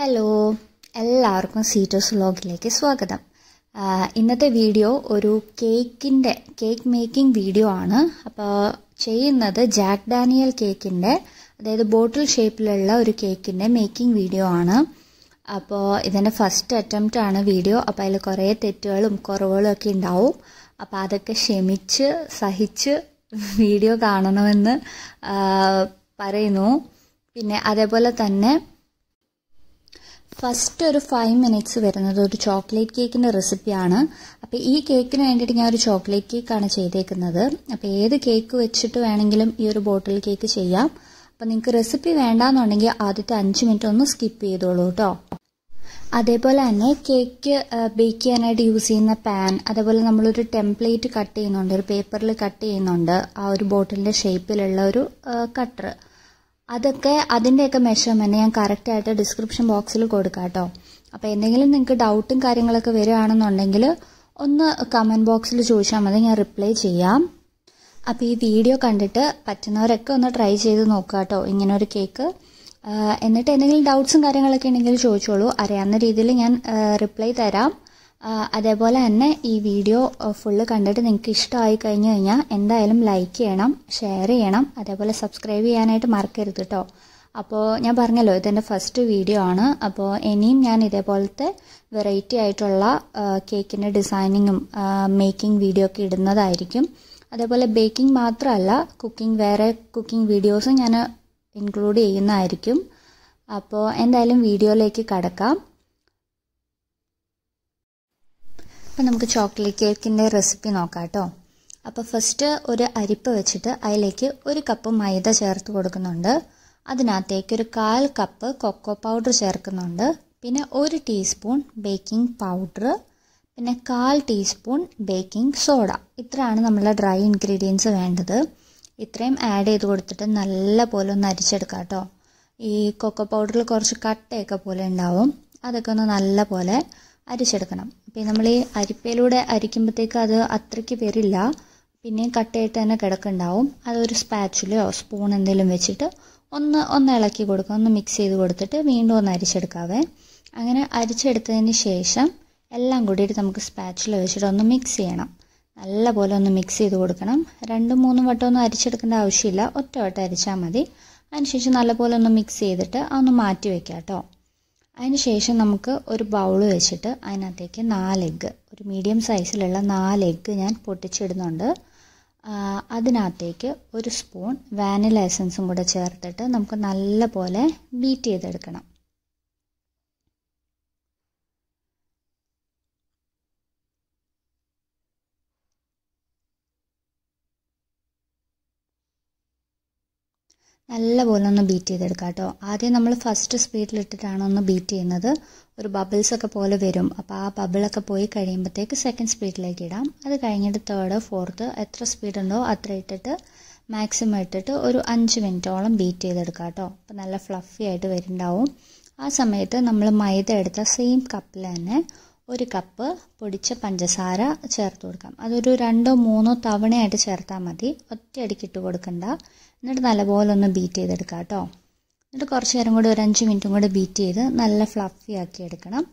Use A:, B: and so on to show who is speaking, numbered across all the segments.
A: hello എല്ലാവർക്കും സീറ്റോസ് വ്ളോഗിലേക്ക് സ്വാഗതം ഇന്നത്തെ വീഡിയോ ഒരു കേക്കിൻ്റെ കേക്ക് മേക്കിംഗ് വീഡിയോ ആണ് അപ്പോൾ ചെയ്യുന്നത് ജാക്ക് ഡാനിയൽ കേക്കിൻ്റെ അതായത് ബോട്ടിൽ ഷേപ്പിലുള്ള ഒരു കേക്കിൻ്റെ മേക്കിംഗ് വീഡിയോ ആണ് അപ്പോൾ ഇതിൻ്റെ ഫസ്റ്റ് അറ്റംപ്റ്റ് ആണ് വീഡിയോ അപ്പോൾ അതിൽ കുറേ തെറ്റുകളും കുറവുകളും ഒക്കെ ഉണ്ടാവും അപ്പോൾ അതൊക്കെ ക്ഷമിച്ച് സഹിച്ച് വീഡിയോ കാണണമെന്ന് പറയുന്നു പിന്നെ അതേപോലെ തന്നെ ഫസ്റ്റ് ഒരു ഫൈവ് മിനിറ്റ്സ് വരുന്നത് ഒരു ചോക്ലേറ്റ് കേക്കിൻ്റെ റെസിപ്പിയാണ് അപ്പോൾ ഈ കേക്കിന് വേണ്ടിയിട്ട് ഞാൻ ഒരു ചോക്ലേറ്റ് കേക്കാണ് ചെയ്തേക്കുന്നത് അപ്പോൾ ഏത് കേക്ക് വെച്ചിട്ട് വേണമെങ്കിലും ഈ ഒരു ബോട്ടിൽ കേക്ക് ചെയ്യാം അപ്പോൾ നിങ്ങൾക്ക് റെസിപ്പി വേണ്ടാന്നുണ്ടെങ്കിൽ ആദ്യത്തെ അഞ്ച് മിനിറ്റ് ഒന്ന് സ്കിപ്പ് ചെയ്തോളൂ കേട്ടോ അതേപോലെ തന്നെ കേക്ക് ബേക്ക് ചെയ്യാനായിട്ട് യൂസ് ചെയ്യുന്ന പാൻ അതേപോലെ നമ്മളൊരു ടെംപ്ലേറ്റ് കട്ട് ചെയ്യുന്നുണ്ട് ഒരു പേപ്പറിൽ കട്ട് ചെയ്യുന്നുണ്ട് ആ ഒരു ബോട്ടിലിൻ്റെ ഷേപ്പിലുള്ള ഒരു കട്ടർ അതൊക്കെ അതിൻ്റെയൊക്കെ മെഷർമെൻറ്റ് ഞാൻ കറക്റ്റായിട്ട് ഡിസ്ക്രിപ്ഷൻ ബോക്സിൽ കൊടുക്കാം കേട്ടോ അപ്പോൾ എന്തെങ്കിലും നിങ്ങൾക്ക് ഡൗട്ടും കാര്യങ്ങളൊക്കെ വരികയാണെന്നുണ്ടെങ്കിൽ ഒന്ന് കമൻറ്റ് ബോക്സിൽ ചോദിച്ചാൽ മതി ഞാൻ റിപ്ലൈ ചെയ്യാം അപ്പോൾ ഈ വീഡിയോ കണ്ടിട്ട് പറ്റുന്നവരൊക്കെ ഒന്ന് ട്രൈ ചെയ്ത് നോക്കുക കേട്ടോ ഇങ്ങനൊരു കേക്ക് എന്നിട്ട് എന്തെങ്കിലും ഡൗട്ട്സും കാര്യങ്ങളൊക്കെ ഉണ്ടെങ്കിൽ ചോദിച്ചോളൂ അറിയാവുന്ന രീതിയിൽ ഞാൻ റിപ്ലൈ തരാം അതേപോലെ തന്നെ ഈ വീഡിയോ ഫുള്ള് കണ്ടിട്ട് നിങ്ങൾക്ക് ഇഷ്ടമായി കഴിഞ്ഞു കഴിഞ്ഞാൽ എന്തായാലും ലൈക്ക് ചെയ്യണം ഷെയർ ചെയ്യണം അതേപോലെ സബ്സ്ക്രൈബ് ചെയ്യാനായിട്ട് മറക്കരുത് കേട്ടോ അപ്പോൾ ഞാൻ പറഞ്ഞല്ലോ ഇതെൻ്റെ ഫസ്റ്റ് വീഡിയോ ആണ് അപ്പോൾ ഇനിയും ഞാൻ ഇതേപോലത്തെ വെറൈറ്റി ആയിട്ടുള്ള കേക്കിൻ്റെ ഡിസൈനിങ്ങും മേക്കിംഗ് വീഡിയോ ഒക്കെ ഇടുന്നതായിരിക്കും അതേപോലെ ബേക്കിംഗ് മാത്രമല്ല കുക്കിംഗ് വേറെ കുക്കിംഗ് വീഡിയോസും ഞാൻ ഇൻക്ലൂഡ് ചെയ്യുന്നതായിരിക്കും അപ്പോൾ എന്തായാലും വീഡിയോയിലേക്ക് കടക്കാം അപ്പം നമുക്ക് ചോക്ലേറ്റ് കേക്കിൻ്റെ റെസിപ്പി നോക്കാം കേട്ടോ അപ്പോൾ ഫസ്റ്റ് ഒരു അരിപ്പ് വെച്ചിട്ട് അതിലേക്ക് ഒരു കപ്പ് മൈദ ചേർത്ത് കൊടുക്കുന്നുണ്ട് അതിനകത്തേക്ക് ഒരു കാൽ കപ്പ് കൊക്കോ പൗഡർ ചേർക്കുന്നുണ്ട് പിന്നെ ഒരു ടീസ്പൂൺ ബേക്കിംഗ് പൗഡർ പിന്നെ കാൽ ടീസ്പൂൺ ബേക്കിംഗ് സോഡ ഇത്രയാണ് നമ്മളെ ഡ്രൈ ഇൻഗ്രീഡിയൻസ് വേണ്ടത് ഇത്രയും ആഡ് ചെയ്ത് കൊടുത്തിട്ട് നല്ല പോലെ ഒന്ന് അരിച്ചെടുക്കാം കേട്ടോ ഈ കൊക്കോ പൗഡറിൽ കുറച്ച് കട്ടയൊക്കെ പോലെ ഉണ്ടാവും അതൊക്കെ ഒന്ന് നല്ല പോലെ അരിച്ചെടുക്കണം അപ്പോൾ നമ്മൾ ഈ അരിപ്പയിലൂടെ അരിക്കുമ്പോഴത്തേക്ക് അത് അത്രയ്ക്ക് വരില്ല പിന്നെയും കട്ടയിട്ട് തന്നെ കിടക്കുന്നുണ്ടാവും അതൊരു സ്പാച്ചിലയോ സ്പൂൺ എന്തെങ്കിലും വെച്ചിട്ട് ഒന്ന് ഒന്ന് ഇളക്കി കൊടുക്കുക ഒന്ന് മിക്സ് ചെയ്ത് കൊടുത്തിട്ട് വീണ്ടും ഒന്ന് അരിച്ചെടുക്കാവേ അങ്ങനെ അരിച്ചെടുത്തതിന് ശേഷം എല്ലാം കൂടിയിട്ട് നമുക്ക് സ്പാച്ചിൽ വെച്ചിട്ട് ഒന്ന് മിക്സ് ചെയ്യണം നല്ല പോലെ ഒന്ന് മിക്സ് ചെയ്ത് കൊടുക്കണം രണ്ടും മൂന്നും വട്ടമൊന്നും അരിച്ചെടുക്കേണ്ട ആവശ്യമില്ല ഒറ്റ വട്ടം അരിച്ചാൽ മതി അതിനുശേഷം നല്ലപോലെ ഒന്ന് മിക്സ് ചെയ്തിട്ട് അതൊന്ന് മാറ്റി വെക്കാം കേട്ടോ അതിന് ശേഷം നമുക്ക് ഒരു ബൗൾ വെച്ചിട്ട് അതിനകത്തേക്ക് നാല് എഗ്ഗ് ഒരു മീഡിയം സൈസിലുള്ള നാല് എഗ്ഗ് ഞാൻ പൊട്ടിച്ചിടുന്നുണ്ട് അതിനകത്തേക്ക് ഒരു സ്പൂൺ വാനില എസൻസും കൂടെ ചേർത്തിട്ട് നമുക്ക് നല്ലപോലെ ബീറ്റ് ചെയ്തെടുക്കണം നല്ലപോലെ ഒന്ന് ബീറ്റ് ചെയ്തെടുക്കാം കേട്ടോ ആദ്യം നമ്മൾ ഫസ്റ്റ് സ്പീഡിലിട്ടിട്ടാണ് ഒന്ന് ബീറ്റ് ചെയ്യുന്നത് ഒരു ബബിൾസ് ഒക്കെ പോലെ വരും അപ്പോൾ ആ ബബിളൊക്കെ പോയി കഴിയുമ്പോഴത്തേക്ക് സെക്കൻഡ് സ്പീഡിലേക്ക് ഇടാം അത് കഴിഞ്ഞിട്ട് തേർഡ് ഫോർത്ത് എത്ര സ്പീഡുണ്ടോ അത്ര ഇട്ടിട്ട് മാക്സിമം ഇട്ടിട്ട് ഒരു അഞ്ച് മിനിറ്റോളം ബീറ്റ് ചെയ്തെടുക്കാം കേട്ടോ അപ്പോൾ നല്ല ഫ്ലഫി ആയിട്ട് വരുന്നുണ്ടാവും ആ സമയത്ത് നമ്മൾ മൈദ എടുത്ത സെയിം കപ്പിൽ തന്നെ ഒരു കപ്പ് പൊടിച്ച പഞ്ചസാര ചേർത്ത് കൊടുക്കാം അതൊരു രണ്ടോ മൂന്നോ തവണയായിട്ട് ചേർത്താൽ മതി ഒറ്റയടിക്ക് ഇട്ട് കൊടുക്കണ്ട എന്നിട്ട് നല്ലപോലെ ഒന്ന് ബീറ്റ് ചെയ്തെടുക്കുക കേട്ടോ എന്നിട്ട് കുറച്ച് നേരം കൂടി ഒരു അഞ്ച് മിനിറ്റും കൂടി ബീറ്റ് ചെയ്ത് നല്ല ഫ്ലഫി ആക്കി എടുക്കണം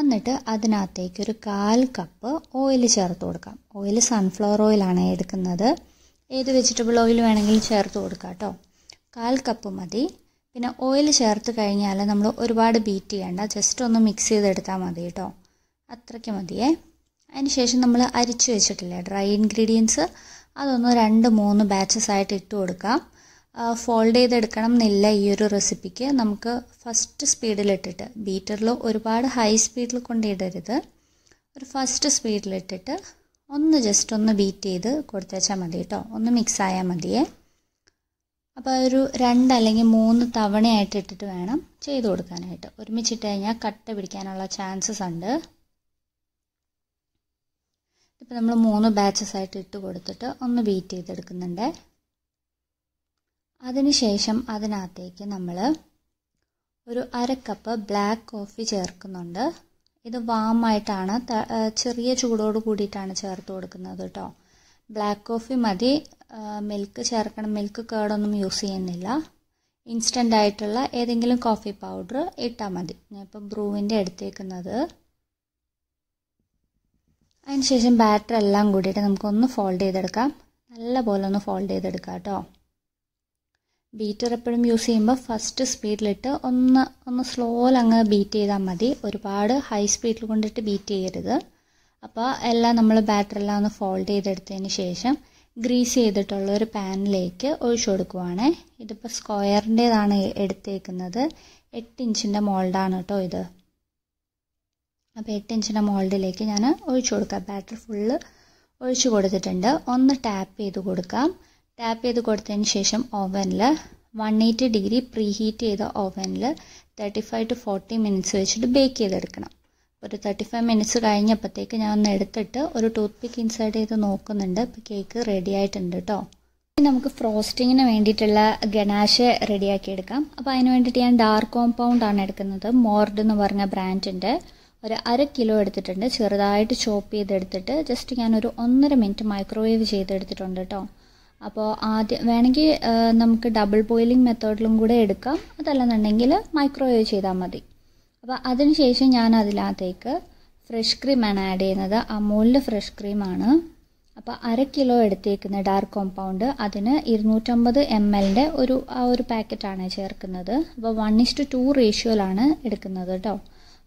A: എന്നിട്ട് അതിനകത്തേക്ക് ഒരു കാൽ കപ്പ് ഓയിൽ ചേർത്ത് കൊടുക്കാം ഓയിൽ സൺഫ്ലവർ ഓയിലാണ് എടുക്കുന്നത് ഏത് വെജിറ്റബിൾ ഓയിൽ വേണമെങ്കിലും ചേർത്ത് കൊടുക്കാം കേട്ടോ കാൽ കപ്പ് മതി പിന്നെ ഓയിൽ ചേർത്ത് കഴിഞ്ഞാൽ നമ്മൾ ഒരുപാട് ബീറ്റ് ചെയ്യേണ്ട ജസ്റ്റ് ഒന്ന് മിക്സ് ചെയ്തെടുത്താൽ മതി കേട്ടോ അത്രയ്ക്ക് മതിയേ ശേഷം നമ്മൾ അരിച്ച് വെച്ചിട്ടില്ലേ ഡ്രൈ ഇൻഗ്രീഡിയൻസ് അതൊന്ന് രണ്ട് മൂന്ന് ബാച്ചസ് ആയിട്ട് ഇട്ട് കൊടുക്കാം ഫോൾഡ് ചെയ്തെടുക്കണം എന്നില്ല ഈ ഒരു റെസിപ്പിക്ക് നമുക്ക് ഫസ്റ്റ് സ്പീഡിലിട്ടിട്ട് ബീറ്ററിൽ ഒരുപാട് ഹൈ സ്പീഡിൽ കൊണ്ടിടരുത് ഒരു ഫസ്റ്റ് സ്പീഡിലിട്ടിട്ട് ഒന്ന് ജസ്റ്റ് ഒന്ന് ബീറ്റ് ചെയ്ത് കൊടുത്തേച്ചാൽ മതി കേട്ടോ ഒന്ന് മിക്സ് ആയാൽ മതിയേ അപ്പോൾ ഒരു രണ്ട് അല്ലെങ്കിൽ മൂന്ന് തവണയായിട്ട് ഇട്ടിട്ട് വേണം ചെയ്ത് കൊടുക്കാനായിട്ട് ഒരുമിച്ചിട്ട് കഴിഞ്ഞാൽ കട്ട പിടിക്കാനുള്ള ചാൻസസ് ഉണ്ട് ഇപ്പം നമ്മൾ മൂന്ന് ബാച്ചസ് ആയിട്ട് ഇട്ട് കൊടുത്തിട്ട് ഒന്ന് ബീറ്റ് ചെയ്തെടുക്കുന്നുണ്ട് അതിനുശേഷം അതിനകത്തേക്ക് നമ്മൾ ഒരു അര കപ്പ് ബ്ലാക്ക് കോഫി ചേർക്കുന്നുണ്ട് ഇത് വാമായിട്ടാണ് ചെറിയ ചൂടോട് കൂടിയിട്ടാണ് ചേർത്ത് കൊടുക്കുന്നത് കേട്ടോ ബ്ലാക്ക് കോഫി മതി മിൽക്ക് ചേർക്കണം മിൽക്ക് കേടൊന്നും യൂസ് ചെയ്യുന്നില്ല ഇൻസ്റ്റൻ്റ് ആയിട്ടുള്ള ഏതെങ്കിലും കോഫി പൗഡർ ഇട്ടാൽ മതി ഞാനിപ്പോൾ ബ്രൂവിൻ്റെ എടുത്തേക്കുന്നത് അതിനുശേഷം ബാറ്റർ എല്ലാം കൂടിയിട്ട് നമുക്കൊന്ന് ഫോൾഡ് ചെയ്തെടുക്കാം നല്ല പോലെ ഒന്ന് ഫോൾഡ് ചെയ്തെടുക്കാം കേട്ടോ ബീറ്റർ എപ്പോഴും യൂസ് ചെയ്യുമ്പോൾ ഫസ്റ്റ് സ്പീഡിലിട്ട് ഒന്ന് ഒന്ന് സ്ലോ അങ്ങ് ബീറ്റ് ചെയ്താൽ മതി ഒരുപാട് ഹൈ സ്പീഡിൽ കൊണ്ടിട്ട് ബീറ്റ് ചെയ്യരുത് അപ്പോൾ എല്ലാം നമ്മൾ ബാറ്റർ എല്ലാം ഒന്ന് ഫോൾഡ് ചെയ്തെടുത്തതിന് ശേഷം ഗ്രീസ് ചെയ്തിട്ടുള്ള ഒരു പാനിലേക്ക് ഒഴിച്ചു കൊടുക്കുവാണ് ഇതിപ്പോൾ സ്ക്വയറിൻ്റെതാണ് എടുത്തേക്കുന്നത് എട്ട് ഇഞ്ചിൻ്റെ മോൾഡാണ് കേട്ടോ ഇത് അപ്പോൾ എട്ട് ഇഞ്ചിൻ്റെ മോൾഡിലേക്ക് ഞാൻ ഒഴിച്ചു കൊടുക്കാം ബാറ്റർ ഫുള്ള് ഒഴിച്ചു കൊടുത്തിട്ടുണ്ട് ഒന്ന് ടാപ്പ് ചെയ്ത് കൊടുക്കാം ടാപ്പ് ചെയ്ത് കൊടുത്തതിന് ശേഷം ഓവനിൽ one eighty degree preheat ചെയ്ത ഓവനിൽ thirty five to forty minutes വെച്ചിട്ട് ബേക്ക് ചെയ്തെടുക്കണം ഒരു തേർട്ടി ഫൈവ് മിനിറ്റ്സ് കഴിഞ്ഞപ്പോഴത്തേക്ക് ഞാൻ ഒന്ന് എടുത്തിട്ട് ഒരു ടൂത്ത് പിക്ക് ഇൻസേർട്ട് ചെയ്ത് നോക്കുന്നുണ്ട് ഇപ്പോൾ കേക്ക് റെഡി ആയിട്ടുണ്ട് കേട്ടോ നമുക്ക് ഫ്രോസ്റ്റിങ്ങിന് വേണ്ടിയിട്ടുള്ള ഗണാശ റെഡിയാക്കി എടുക്കാം അപ്പോൾ അതിന് വേണ്ടിയിട്ട് ഞാൻ ഡാർക്ക് കോമ്പൗണ്ട് ആണ് എടുക്കുന്നത് മോർഡ് എന്ന് പറഞ്ഞ ബ്രാൻഡിൻ്റെ ഒരു അര കിലോ എടുത്തിട്ടുണ്ട് ചെറുതായിട്ട് ചോപ്പ് ചെയ്തെടുത്തിട്ട് ജസ്റ്റ് ഞാനൊരു ഒന്നര മിനിറ്റ് മൈക്രോവേവ് ചെയ്തെടുത്തിട്ടുണ്ട് കേട്ടോ അപ്പോൾ ആദ്യം വേണമെങ്കിൽ നമുക്ക് ഡബിൾ ബോയിലിംഗ് മെത്തേഡിലും കൂടെ എടുക്കാം അതല്ലെന്നുണ്ടെങ്കിൽ മൈക്രോവേവ് ചെയ്താൽ മതി അപ്പോൾ അതിനുശേഷം ഞാൻ അതിനകത്തേക്ക് ഫ്രഷ് ക്രീമാണ് ആഡ് ചെയ്യുന്നത് അമൂലിൻ്റെ ഫ്രഷ് ക്രീമാണ് അപ്പോൾ അര കിലോ എടുത്തേക്കുന്ന ഡാർക്ക് കോമ്പൗണ്ട് അതിന് ഇരുന്നൂറ്റമ്പത് എം എല്ലിൻ്റെ ഒരു ആ ഒരു പാക്കറ്റാണ് ചേർക്കുന്നത് അപ്പോൾ വൺ ഇസ്റ്റു ടു റേഷ്യോയിലാണ് എടുക്കുന്നത് കേട്ടോ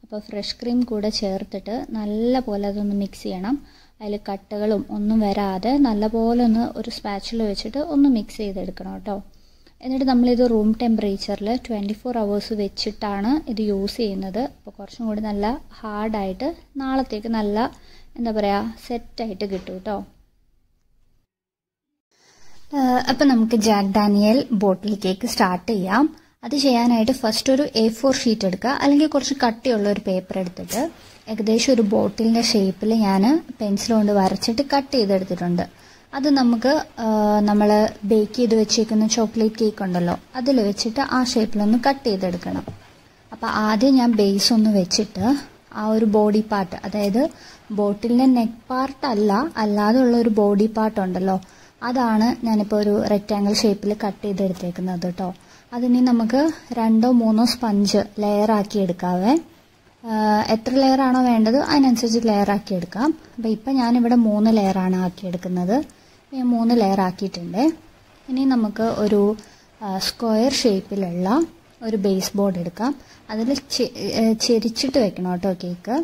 A: അപ്പോൾ ഫ്രഷ് ക്രീം കൂടെ ചേർത്തിട്ട് നല്ല പോലെ അതൊന്ന് മിക്സ് ചെയ്യണം അതിൽ കട്ടകളും ഒന്നും വരാതെ നല്ലപോലെ ഒന്ന് ഒരു സ്പാച്ചിൽ വെച്ചിട്ട് ഒന്ന് മിക്സ് ചെയ്തെടുക്കണം കേട്ടോ എന്നിട്ട് നമ്മളിത് റൂം ടെമ്പറേച്ചറിൽ ട്വൻറ്റി ഫോർ അവേഴ്സ് വെച്ചിട്ടാണ് ഇത് യൂസ് ചെയ്യുന്നത് അപ്പോൾ കുറച്ചും കൂടി നല്ല ഹാർഡായിട്ട് നാളത്തേക്ക് നല്ല എന്താ പറയുക സെറ്റായിട്ട് കിട്ടും കേട്ടോ അപ്പം നമുക്ക് Jack Daniel bottle cake start ചെയ്യാം അത് ചെയ്യാനായിട്ട് ഫസ്റ്റ് ഒരു എ ഫോർ ഷീറ്റ് എടുക്കുക അല്ലെങ്കിൽ കുറച്ച് കട്ടിയുള്ള ഒരു പേപ്പർ എടുത്തിട്ട് ഏകദേശം ഒരു ബോട്ടിലിൻ്റെ ഷേപ്പിൽ ഞാൻ പെൻസിൽ കൊണ്ട് വരച്ചിട്ട് കട്ട് ചെയ്തെടുത്തിട്ടുണ്ട് അത് നമുക്ക് നമ്മൾ ബേക്ക് ചെയ്ത് വെച്ചേക്കുന്ന ചോക്ലേറ്റ് കേക്ക് ഉണ്ടല്ലോ അതിൽ വെച്ചിട്ട് ആ ഷേപ്പിലൊന്ന് കട്ട് ചെയ്തെടുക്കണം അപ്പോൾ ആദ്യം ഞാൻ ബേസ് ഒന്ന് വെച്ചിട്ട് ആ ഒരു ബോഡി പാർട്ട് അതായത് ബോട്ടിലിൻ്റെ നെക്ക് പാർട്ട് അല്ല അല്ലാതെ ഉള്ള ഒരു ബോഡി പാർട്ട് ഉണ്ടല്ലോ അതാണ് ഞാനിപ്പോൾ ഒരു റെക്റ്റാങ്കിൾ ഷേപ്പിൽ കട്ട് ചെയ്തെടുത്തേക്കുന്നത് കേട്ടോ അതിനി നമുക്ക് രണ്ടോ മൂന്നോ സ്പഞ്ച് ലെയറാക്കി എടുക്കാവേ എത്ര ലെയറാണോ വേണ്ടത് അതിനനുസരിച്ച് ലെയറാക്കി എടുക്കാം അപ്പം ഇപ്പം ഞാനിവിടെ മൂന്ന് ലെയറാണ് ആക്കിയെടുക്കുന്നത് ഞാൻ മൂന്ന് ലെയർ ആക്കിയിട്ടുണ്ട് ഇനി നമുക്ക് ഒരു സ്ക്വയർ ഷേപ്പിലുള്ള ഒരു ബേസ് ബോർഡ് എടുക്കാം അതിൽ ചെരിച്ചിട്ട് വെക്കണം കേട്ടോ കേക്ക്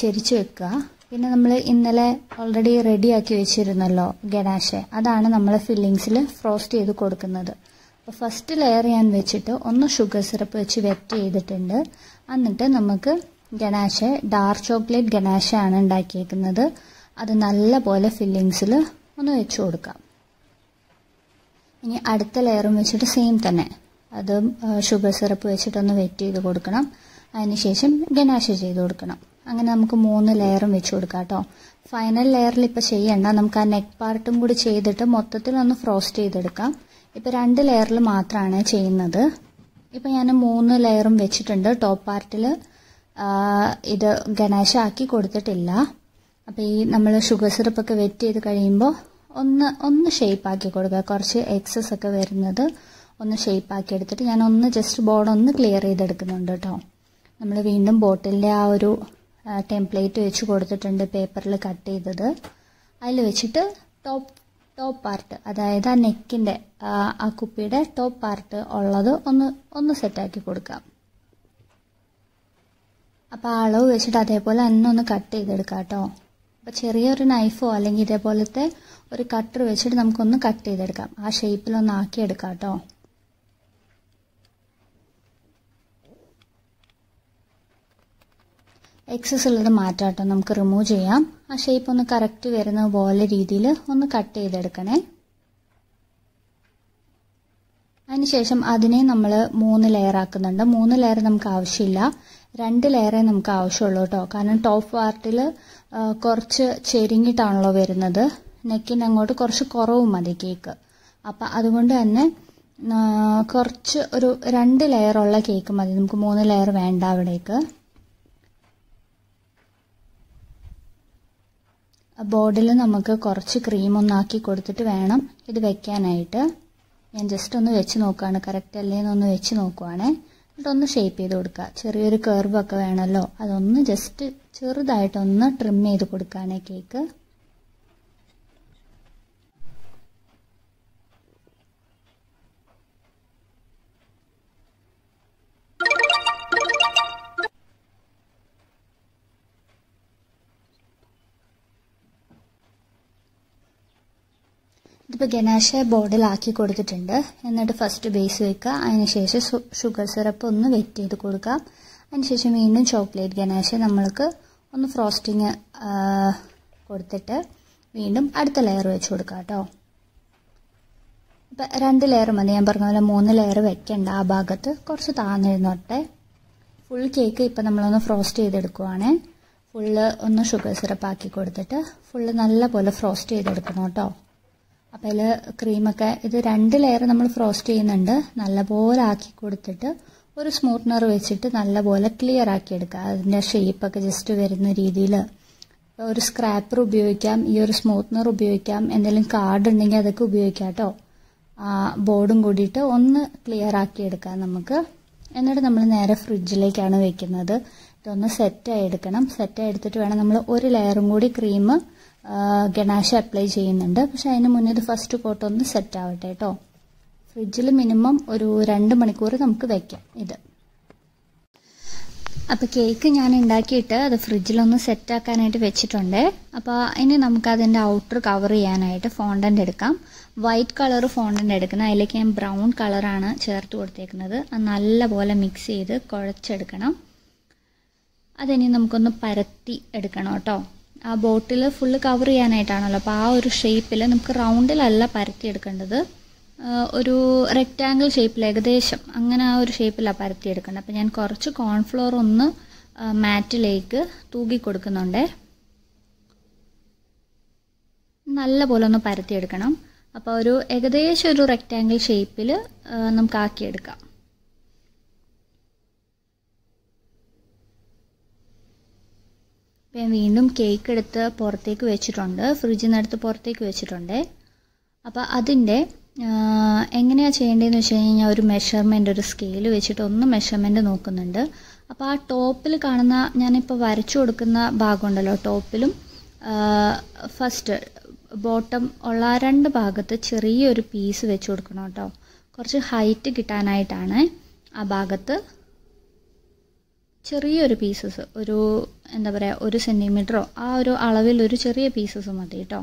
A: ചെരിച്ച് വെക്കുക പിന്നെ നമ്മൾ ഇന്നലെ ഓൾറെഡി റെഡി ആക്കി വെച്ചിരുന്നല്ലോ ഗണാഷെ അതാണ് നമ്മൾ ഫില്ലിങ്സിൽ ഫ്രോസ്റ്റ് ചെയ്ത് കൊടുക്കുന്നത് അപ്പോൾ ഫസ്റ്റ് ലെയർ ഞാൻ വെച്ചിട്ട് ഒന്ന് ഷുഗർ സിറപ്പ് വെച്ച് വെറ്റ് ചെയ്തിട്ടുണ്ട് എന്നിട്ട് നമുക്ക് ഗണാശെ ഡാർക്ക് ചോക്ലേറ്റ് ഗണാഷ ആണ് ഉണ്ടാക്കിയേക്കുന്നത് അത് നല്ല പോലെ ഫില്ലിങ്സിൽ ഒന്ന് വെച്ച് കൊടുക്കാം ഇനി അടുത്ത ലെയറും വെച്ചിട്ട് സെയിം തന്നെ അതും ഷുഗർ സിറപ്പ് വെച്ചിട്ടൊന്ന് വെറ്റ് ചെയ്ത് കൊടുക്കണം അതിനുശേഷം ഗണാശ ചെയ്ത് കൊടുക്കണം അങ്ങനെ നമുക്ക് മൂന്ന് ലെയറും വെച്ച് കൊടുക്കാം കേട്ടോ ഫൈനൽ ലെയറിൽ ഇപ്പോൾ ചെയ്യേണ്ട നമുക്ക് ആ നെക്ക് പാർട്ടും കൂടി ചെയ്തിട്ട് മൊത്തത്തിൽ ഒന്ന് ഫ്രോസ്റ്റ് ചെയ്തെടുക്കാം ഇപ്പോൾ രണ്ട് ലെയറിൽ മാത്രമാണ് ചെയ്യുന്നത് ഇപ്പോൾ ഞാൻ മൂന്ന് ലെയറും വെച്ചിട്ടുണ്ട് ടോപ്പ് പാർട്ടിൽ ഇത് ഗണേശ ആക്കി കൊടുത്തിട്ടില്ല അപ്പോൾ ഈ നമ്മൾ ഷുഗർ സിറപ്പൊക്കെ വെറ്റ് ചെയ്ത് കഴിയുമ്പോൾ ഒന്ന് ഒന്ന് ഷേപ്പാക്കി കൊടുക്കുക കുറച്ച് എക്സസ് ഒക്കെ വരുന്നത് ഒന്ന് ഷേപ്പാക്കി എടുത്തിട്ട് ഞാൻ ഒന്ന് ജസ്റ്റ് ബോർഡ് ഒന്ന് ക്ലിയർ ചെയ്തെടുക്കുന്നുണ്ട് കേട്ടോ നമ്മൾ വീണ്ടും ബോട്ടിലിൻ്റെ ആ ഒരു ടെംപ്ലേറ്റ് വെച്ച് കൊടുത്തിട്ടുണ്ട് പേപ്പറിൽ കട്ട് ചെയ്തത് അതിൽ വെച്ചിട്ട് ടോപ്പ് ടോപ്പ് പാർട്ട് അതായത് ആ നെക്കിൻ്റെ ആ കുപ്പിയുടെ ടോപ്പ് പാർട്ട് ഉള്ളത് ഒന്ന് ഒന്ന് സെറ്റാക്കി കൊടുക്കാം അപ്പോൾ ആ അളവ് വെച്ചിട്ട് അതേപോലെ തന്നെ ഒന്ന് കട്ട് ചെയ്തെടുക്കാം കേട്ടോ അപ്പോൾ ചെറിയൊരു നൈഫോ അല്ലെങ്കിൽ ഇതേപോലത്തെ ഒരു കട്ടർ വെച്ചിട്ട് നമുക്കൊന്ന് കട്ട് ചെയ്തെടുക്കാം ആ ഷേപ്പിലൊന്ന് ആക്കിയെടുക്കാം കേട്ടോ എക്സസ് ഉള്ളത് മാറ്റാട്ടോ നമുക്ക് റിമൂവ് ചെയ്യാം ആ ഷേപ്പ് ഒന്ന് കറക്റ്റ് വരുന്ന പോലെ രീതിയിൽ ഒന്ന് കട്ട് ചെയ്തെടുക്കണേ അതിനുശേഷം അതിനെ നമ്മൾ മൂന്ന് ലെയർ ആക്കുന്നുണ്ട് മൂന്ന് ലെയർ നമുക്ക് ആവശ്യമില്ല രണ്ട് ലെയറേ നമുക്ക് ആവശ്യമുള്ളൂ കേട്ടോ കാരണം ടോപ്പ് പാർട്ടിൽ കുറച്ച് ചെരിഞ്ഞിട്ടാണല്ലോ വരുന്നത് നെക്കിന് അങ്ങോട്ട് കുറച്ച് കുറവ് മതി കേക്ക് അപ്പം അതുകൊണ്ട് തന്നെ കുറച്ച് ഒരു രണ്ട് ലെയറുള്ള കേക്ക് മതി നമുക്ക് മൂന്ന് ലെയർ വേണ്ട അവിടേക്ക് ബോർഡിൽ നമുക്ക് കുറച്ച് ക്രീം ഒന്നാക്കി കൊടുത്തിട്ട് വേണം ഇത് വെക്കാനായിട്ട് ഞാൻ ജസ്റ്റ് ഒന്ന് വെച്ച് നോക്കുകയാണ് കറക്റ്റ് അല്ലേ എന്നൊന്ന് വെച്ച് നോക്കുവാണേ എന്നിട്ടൊന്ന് ഷേപ്പ് ചെയ്ത് കൊടുക്കുക ചെറിയൊരു കേർവൊക്കെ വേണമല്ലോ അതൊന്ന് ജസ്റ്റ് ചെറുതായിട്ടൊന്ന് ട്രിം ചെയ്ത് കൊടുക്കുകയാണ് കേക്ക് ഇതിപ്പോൾ ഗനാഷെ ബോർഡിലാക്കി കൊടുത്തിട്ടുണ്ട് എന്നിട്ട് ഫസ്റ്റ് ബേസ് വെക്കുക അതിനുശേഷം ഷുഗർ സിറപ്പ് ഒന്ന് വെറ്റ് ചെയ്ത് കൊടുക്കാം അതിനുശേഷം വീണ്ടും ചോക്ലേറ്റ് ഗനാഷ നമ്മൾക്ക് ഒന്ന് ഫ്രോസ്റ്റിങ് കൊടുത്തിട്ട് വീണ്ടും അടുത്ത ലെയർ വെച്ച് കൊടുക്കാം കേട്ടോ ഇപ്പം രണ്ട് ലെയർ മതി ഞാൻ പറഞ്ഞ പോലെ മൂന്ന് ലെയർ വെക്കണ്ട ആ ഭാഗത്ത് കുറച്ച് താന്നിരുന്നോട്ടെ ഫുൾ കേക്ക് ഇപ്പം നമ്മളൊന്ന് ഫ്രോസ്റ്റ് ചെയ്തെടുക്കുവാണേ ഫുള്ള് ഒന്ന് ഷുഗർ സിറപ്പ് ആക്കി കൊടുത്തിട്ട് ഫുള്ള് നല്ല പോലെ ഫ്രോസ്റ്റ് ചെയ്തെടുക്കണം കേട്ടോ അപ്പോൾ അതിൽ ക്രീമൊക്കെ ഇത് രണ്ട് ലെയർ നമ്മൾ ഫ്രോസ്റ്റ് ചെയ്യുന്നുണ്ട് നല്ലപോലെ ആക്കി കൊടുത്തിട്ട് ഒരു സ്മൂത്ത്നർ വെച്ചിട്ട് നല്ലപോലെ ക്ലിയർ ആക്കി എടുക്കുക അതിൻ്റെ ഷേപ്പൊക്കെ ജസ്റ്റ് വരുന്ന രീതിയിൽ ഒരു സ്ക്രാപ്പർ ഉപയോഗിക്കാം ഈ ഒരു സ്മൂത്ത്നർ ഉപയോഗിക്കാം എന്തെങ്കിലും കാർഡ് ഉണ്ടെങ്കിൽ അതൊക്കെ ഉപയോഗിക്കാം കേട്ടോ ബോർഡും കൂടിയിട്ട് ഒന്ന് ക്ലിയർ ആക്കി എടുക്കാം നമുക്ക് എന്നിട്ട് നമ്മൾ നേരെ ഫ്രിഡ്ജിലേക്കാണ് വെക്കുന്നത് ഇതൊന്ന് സെറ്റായി എടുക്കണം സെറ്റായി എടുത്തിട്ട് വേണം നമ്മൾ ഒരു ലെയറും കൂടി ക്രീം ഗണാശ അപ്ലൈ ചെയ്യുന്നുണ്ട് പക്ഷെ അതിന് മുന്നേ ഇത് ഫസ്റ്റ് കോട്ട് ഒന്ന് സെറ്റ് ആവട്ടെ കേട്ടോ ഫ്രിഡ്ജിൽ മിനിമം ഒരു രണ്ട് മണിക്കൂർ നമുക്ക് വയ്ക്കാം ഇത് അപ്പോൾ കേക്ക് ഞാൻ ഉണ്ടാക്കിയിട്ട് അത് ഫ്രിഡ്ജിലൊന്ന് സെറ്റാക്കാനായിട്ട് വെച്ചിട്ടുണ്ട് അപ്പോൾ ഇനി അതിന്റെ ഔട്ടർ കവർ ചെയ്യാനായിട്ട് ഫോണ്ടൻ്റ് എടുക്കാം വൈറ്റ് കളർ ഫോണ്ടൻ്റ് എടുക്കണം അതിലേക്ക് ഞാൻ ബ്രൗൺ കളറാണ് ചേർത്ത് കൊടുത്തേക്കുന്നത് അത് നല്ലപോലെ മിക്സ് ചെയ്ത് കുഴച്ചെടുക്കണം അതിനി നമുക്കൊന്ന് പരത്തി എടുക്കണം കേട്ടോ ആ ബോട്ടിൽ ഫുള്ള് കവർ ചെയ്യാനായിട്ടാണല്ലോ അപ്പോൾ ആ ഒരു ഷേപ്പിൽ നമുക്ക് റൗണ്ടിലല്ല പരത്തിയെടുക്കേണ്ടത് ഒരു റെക്റ്റാങ്കിൾ ഷേപ്പിൽ ഏകദേശം അങ്ങനെ ആ ഒരു ഷേപ്പിലാണ് പരത്തിയെടുക്കേണ്ടത് അപ്പോൾ ഞാൻ കുറച്ച് കോൺഫ്ലോർ ഒന്ന് മാറ്റിലേക്ക് തൂകി കൊടുക്കുന്നുണ്ട് നല്ല പോലെ ഒന്ന് പരത്തിയെടുക്കണം അപ്പോൾ ഒരു ഏകദേശം ഒരു റെക്റ്റാങ്കിൾ ഷേപ്പിൽ നമുക്ക് ആക്കിയെടുക്കാം ഇപ്പം വീണ്ടും കേക്ക് എടുത്ത് പുറത്തേക്ക് വെച്ചിട്ടുണ്ട് ഫ്രിഡ്ജിൽ നിന്ന് എടുത്ത് പുറത്തേക്ക് വെച്ചിട്ടുണ്ട് അപ്പോൾ അതിൻ്റെ എങ്ങനെയാണ് ചെയ്യേണ്ടതെന്ന് വെച്ച് കഴിഞ്ഞാൽ ഒരു മെഷർമെൻ്റ് ഒരു സ്കെയിൽ വെച്ചിട്ട് ഒന്ന് മെഷർമെൻ്റ് നോക്കുന്നുണ്ട് അപ്പോൾ ആ ടോപ്പിൽ കാണുന്ന ഞാനിപ്പോൾ വരച്ചു കൊടുക്കുന്ന ഭാഗമുണ്ടല്ലോ ടോപ്പിലും ഫസ്റ്റ് ബോട്ടം ഉള്ള രണ്ട് ഭാഗത്ത് ചെറിയൊരു പീസ് വെച്ച് കൊടുക്കണം കേട്ടോ കുറച്ച് ഹൈറ്റ് കിട്ടാനായിട്ടാണ് ആ ഭാഗത്ത് ചെറിയൊരു പീസസ് ഒരു എന്താ പറയുക ഒരു സെൻറ്റിമീറ്ററോ ആ ഒരു അളവിൽ ഒരു ചെറിയ പീസസ് മതി കേട്ടോ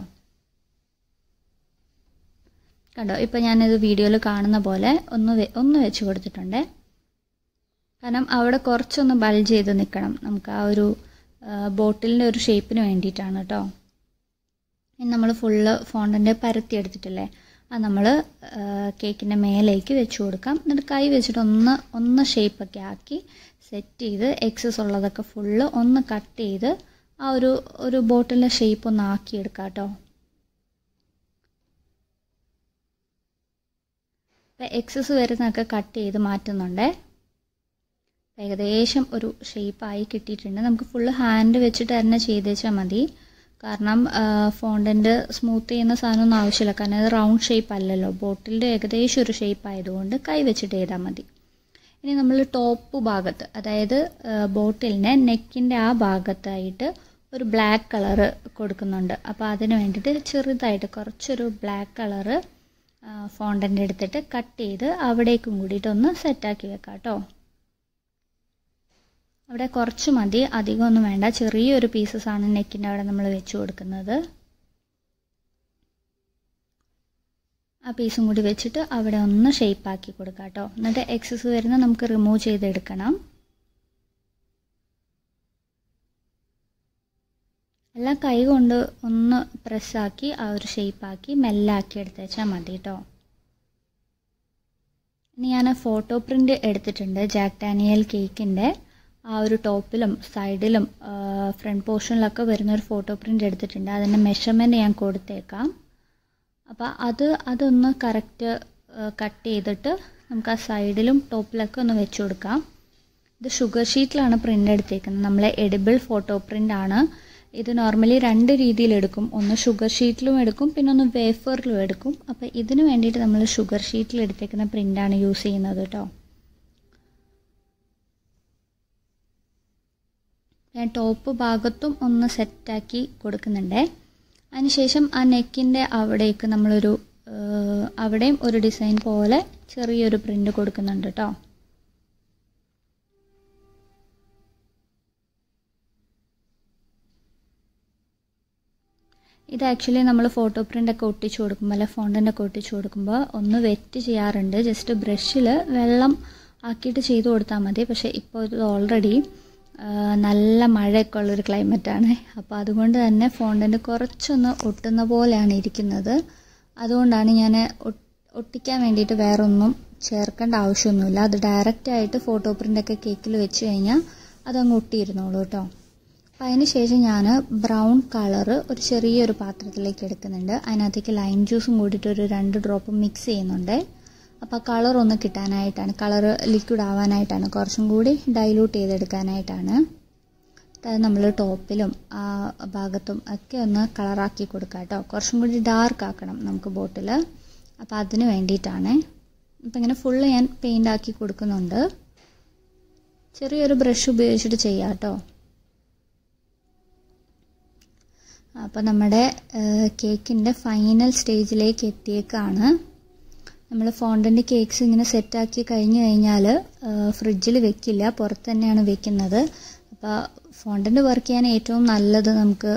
A: കണ്ടോ ഇപ്പം ഞാനിത് വീഡിയോയിൽ കാണുന്ന പോലെ ഒന്ന് ഒന്ന് വെച്ച് കൊടുത്തിട്ടുണ്ട് കാരണം അവിടെ കുറച്ചൊന്ന് ബൾജ് ചെയ്ത് നിൽക്കണം നമുക്ക് ആ ഒരു ബോട്ടിലിൻ്റെ ഒരു ഷേപ്പിന് വേണ്ടിയിട്ടാണ് കേട്ടോ നമ്മൾ ഫുള്ള് ഫോണ്ടിൻ്റെ പരത്തി എടുത്തിട്ടില്ലേ അത് നമ്മൾ കേക്കിൻ്റെ മേലേക്ക് വെച്ച് കൊടുക്കാം എന്നിട്ട് കൈ വെച്ചിട്ട് ഒന്ന് ഒന്ന് ഷേപ്പൊക്കെ ആക്കി സെറ്റ് ചെയ്ത് എക്സസ് ഉള്ളതൊക്കെ ഫുള്ള് ഒന്ന് കട്ട് ചെയ്ത് ആ ഒരു ഒരു ബോട്ടിലിൻ്റെ ഷേപ്പ് ഒന്ന് ആക്കിയെടുക്കാം കേട്ടോ ഇപ്പം എക്സസ് വരുന്നതൊക്കെ കട്ട് ചെയ്ത് മാറ്റുന്നുണ്ടേ ഏകദേശം ഒരു ഷേപ്പായി കിട്ടിയിട്ടുണ്ട് നമുക്ക് ഫുള്ള് ഹാൻഡ് വെച്ചിട്ട് തന്നെ ചെയ്തേച്ചാൽ മതി കാരണം ഫോണ്ടൻ്റ് സ്മൂത്ത് ചെയ്യുന്ന സാധനമൊന്നും ആവശ്യമില്ല കാരണം അത് റൗണ്ട് ഷേപ്പ് അല്ലല്ലോ ബോട്ടിലിൻ്റെ ഏകദേശം ഒരു ഷേപ്പ് ആയതുകൊണ്ട് കൈ വെച്ചിട്ട് ചെയ്താൽ മതി ഇനി നമ്മൾ ടോപ്പ് ഭാഗത്ത് അതായത് ബോട്ടിലിനെ നെക്കിൻ്റെ ആ ഭാഗത്തായിട്ട് ഒരു ബ്ലാക്ക് കളറ് കൊടുക്കുന്നുണ്ട് അപ്പോൾ അതിന് വേണ്ടിയിട്ട് ചെറുതായിട്ട് കുറച്ചൊരു ബ്ലാക്ക് കളറ് ഫോണ്ടൻ്റെ എടുത്തിട്ട് കട്ട് ചെയ്ത് അവിടേക്കും കൂടിയിട്ടൊന്ന് ഒന്ന് സെറ്റാക്കി വെക്കാം കേട്ടോ അവിടെ കുറച്ച് മതി അധികമൊന്നും വേണ്ട ചെറിയൊരു പീസസാണ് നെക്കിൻ്റെ അവിടെ നമ്മൾ വെച്ച് കൊടുക്കുന്നത് ആ പീസും കൂടി വെച്ചിട്ട് അവിടെ ഒന്ന് ഷേപ്പാക്കി കൊടുക്കാം കേട്ടോ എന്നിട്ട് എക്സസ് വരുന്ന നമുക്ക് റിമൂവ് ചെയ്തെടുക്കണം എല്ലാം കൈ കൊണ്ട് ഒന്ന് പ്രസ്സാക്കി ആ ഒരു ഷേപ്പാക്കി മെല്ലാക്കി എടുത്തേച്ചാൽ മതി കേട്ടോ ഇനി ഞാൻ ഫോട്ടോ പ്രിൻ്റ് എടുത്തിട്ടുണ്ട് ജാക്ടാനിയൽ ഡാനിയൽ കേക്കിൻ്റെ ആ ഒരു ടോപ്പിലും സൈഡിലും ഫ്രണ്ട് പോർഷനിലൊക്കെ വരുന്ന ഒരു ഫോട്ടോ പ്രിൻ്റ് എടുത്തിട്ടുണ്ട് അതിൻ്റെ മെഷർമെൻറ്റ് ഞാൻ കൊടുത്തേക്കാം അപ്പോൾ അത് അതൊന്ന് കറക്റ്റ് കട്ട് ചെയ്തിട്ട് നമുക്ക് ആ സൈഡിലും ടോപ്പിലൊക്കെ ഒന്ന് വെച്ച് കൊടുക്കാം ഇത് ഷുഗർ ഷീറ്റിലാണ് പ്രിൻ്റ് എടുത്തേക്കുന്നത് നമ്മളെ എഡിബിൾ ഫോട്ടോ പ്രിൻ്റ് ആണ് ഇത് നോർമലി രണ്ട് രീതിയിലെടുക്കും ഒന്ന് ഷുഗർ ഷീറ്റിലും എടുക്കും പിന്നെ ഒന്ന് വേഫറിലും എടുക്കും അപ്പോൾ ഇതിന് വേണ്ടിയിട്ട് നമ്മൾ ഷുഗർ ഷീറ്റിൽ എടുത്തേക്കുന്ന പ്രിൻ്റാണ് യൂസ് ചെയ്യുന്നത് കേട്ടോ ഞാൻ ടോപ്പ് ഭാഗത്തും ഒന്ന് സെറ്റാക്കി കൊടുക്കുന്നുണ്ടേ അതിനുശേഷം ആ നെക്കിൻ്റെ അവിടേക്ക് നമ്മളൊരു അവിടെയും ഒരു ഡിസൈൻ പോലെ ചെറിയൊരു പ്രിൻ്റ് കൊടുക്കുന്നുണ്ട് കേട്ടോ ഇത് ആക്ച്വലി നമ്മൾ ഫോട്ടോ പ്രിൻ്റൊക്കെ ഒട്ടിച്ചു കൊടുക്കുമ്പോൾ അല്ലെ ഒക്കെ ഒട്ടിച്ചു കൊടുക്കുമ്പോൾ ഒന്ന് വെറ്റ് ചെയ്യാറുണ്ട് ജസ്റ്റ് ബ്രഷിൽ വെള്ളം ആക്കിയിട്ട് ചെയ്തു കൊടുത്താൽ മതി പക്ഷേ ഇപ്പോൾ ഇത് ഓൾറെഡി നല്ല മഴയൊക്കെ ഉള്ളൊരു ക്ലൈമറ്റാണ് അപ്പോൾ അതുകൊണ്ട് തന്നെ ഫോണ്ടൻ്റ് കുറച്ചൊന്ന് ഒട്ടുന്ന പോലെയാണ് ഇരിക്കുന്നത് അതുകൊണ്ടാണ് ഞാൻ ഒട്ടിക്കാൻ വേണ്ടിയിട്ട് ഒന്നും ചേർക്കേണ്ട ആവശ്യമൊന്നുമില്ല അത് ഡയറക്റ്റായിട്ട് ഫോട്ടോ പ്രിൻ്റൊക്കെ കേക്കിൽ വെച്ച് കഴിഞ്ഞാൽ അതങ്ങ് ഒട്ടിയിരുന്നോളൂ കേട്ടോ അപ്പം അതിന് ശേഷം ഞാൻ ബ്രൗൺ കളറ് ഒരു ചെറിയൊരു പാത്രത്തിലേക്ക് എടുക്കുന്നുണ്ട് അതിനകത്തേക്ക് ലൈം ജ്യൂസും കൂടിയിട്ട് ഒരു രണ്ട് ഡ്രോപ്പ് മിക്സ് ചെയ്യുന്നുണ്ട് അപ്പോൾ കളർ ഒന്ന് കിട്ടാനായിട്ടാണ് കളർ ലിക്വിഡ് ആവാനായിട്ടാണ് കുറച്ചും കൂടി ഡൈലൂട്ട് ചെയ്തെടുക്കാനായിട്ടാണ് അതായത് നമ്മൾ ടോപ്പിലും ആ ഭാഗത്തും ഒക്കെ ഒന്ന് കളറാക്കി കൊടുക്കുക കേട്ടോ കുറച്ചും കൂടി ഡാർക്ക് ആക്കണം നമുക്ക് ബോട്ടിൽ അപ്പോൾ അതിന് വേണ്ടിയിട്ടാണ് അപ്പം ഇങ്ങനെ ഫുള്ള് ഞാൻ പെയിൻ്റ് ആക്കി കൊടുക്കുന്നുണ്ട് ചെറിയൊരു ബ്രഷ് ഉപയോഗിച്ചിട്ട് ചെയ്യാം കേട്ടോ അപ്പോൾ നമ്മുടെ കേക്കിൻ്റെ ഫൈനൽ സ്റ്റേജിലേക്ക് എത്തിയേക്കാണ് നമ്മൾ ഫോണ്ടൻ്റ് കേക്ക്സ് ഇങ്ങനെ സെറ്റാക്കി കഴിഞ്ഞ് കഴിഞ്ഞാൽ ഫ്രിഡ്ജിൽ വെക്കില്ല പുറത്ത് തന്നെയാണ് വെക്കുന്നത് അപ്പോൾ ഫോണ്ടൻ്റ് വർക്ക് ചെയ്യാൻ ഏറ്റവും നല്ലത് നമുക്ക്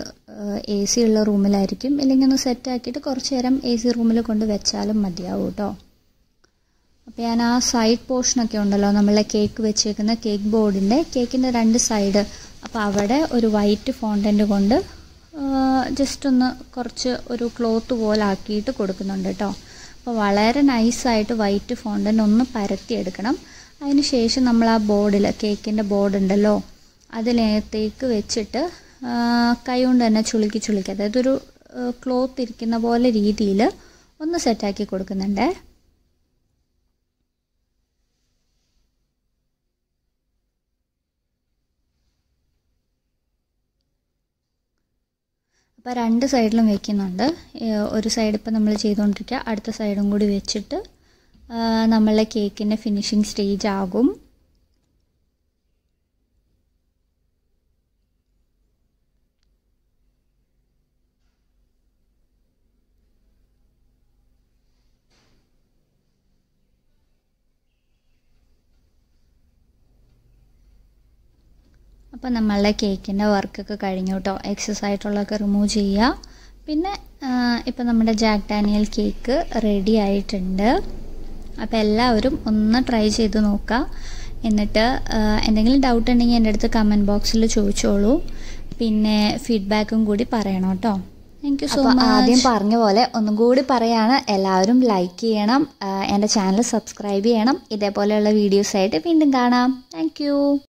A: എ സി ഉള്ള റൂമിലായിരിക്കും ഇല്ലെങ്കിൽ ഒന്ന് സെറ്റാക്കിയിട്ട് കുറച്ച് നേരം എ സി റൂമിൽ കൊണ്ട് വെച്ചാലും മതിയാവും കേട്ടോ അപ്പോൾ ഞാൻ ആ സൈഡ് പോർഷനൊക്കെ ഉണ്ടല്ലോ നമ്മളെ കേക്ക് വെച്ചേക്കുന്ന കേക്ക് ബോർഡിൻ്റെ കേക്കിൻ്റെ രണ്ട് സൈഡ് അപ്പോൾ അവിടെ ഒരു വൈറ്റ് ഫോണ്ടൻ്റ് കൊണ്ട് ജസ്റ്റ് ഒന്ന് കുറച്ച് ഒരു ക്ലോത്ത് പോലെ ആക്കിയിട്ട് കൊടുക്കുന്നുണ്ട് കേട്ടോ അപ്പോൾ വളരെ നൈസായിട്ട് വൈറ്റ് ഫോണ്ടൻ്റ് ഒന്ന് പരത്തിയെടുക്കണം അതിന് ശേഷം നമ്മൾ ആ ബോർഡിൽ കേക്കിൻ്റെ ബോർഡ് ഉണ്ടല്ലോ അതിനകത്തേക്ക് വെച്ചിട്ട് കൈ കൊണ്ട് തന്നെ ചുളുക്കി ചുളുക്കി അതായത് ഒരു ക്ലോത്ത് ഇരിക്കുന്ന പോലെ രീതിയിൽ ഒന്ന് സെറ്റാക്കി കൊടുക്കുന്നുണ്ടേ അപ്പോൾ രണ്ട് സൈഡിലും വെക്കുന്നുണ്ട് ഒരു സൈഡ് ഇപ്പോൾ നമ്മൾ ചെയ്തുകൊണ്ടിരിക്കുക അടുത്ത സൈഡും കൂടി വെച്ചിട്ട് നമ്മളുടെ കേക്കിൻ്റെ ഫിനിഷിങ് സ്റ്റേജ് ആകും അപ്പോൾ നമ്മളുടെ കേക്കിൻ്റെ വർക്കൊക്കെ കഴിഞ്ഞു കേട്ടോ എക്സസ് ആയിട്ടുള്ളതൊക്കെ റിമൂവ് ചെയ്യുക പിന്നെ ഇപ്പോൾ നമ്മുടെ ജാക്ക് ഡാനിയൽ കേക്ക് റെഡി ആയിട്ടുണ്ട് അപ്പോൾ എല്ലാവരും ഒന്ന് ട്രൈ ചെയ്ത് നോക്കുക എന്നിട്ട് എന്തെങ്കിലും ഡൗട്ട് ഉണ്ടെങ്കിൽ എൻ്റെ അടുത്ത് കമൻറ്റ് ബോക്സിൽ ചോദിച്ചോളൂ പിന്നെ ഫീഡ്ബാക്കും കൂടി പറയണം കേട്ടോ താങ്ക് യു സോ മച്ച് ആദ്യം പറഞ്ഞ പോലെ ഒന്നും കൂടി പറയാണ് എല്ലാവരും ലൈക്ക് ചെയ്യണം എൻ്റെ ചാനൽ സബ്സ്ക്രൈബ് ചെയ്യണം ഇതേപോലെയുള്ള വീഡിയോസായിട്ട് വീണ്ടും കാണാം താങ്ക്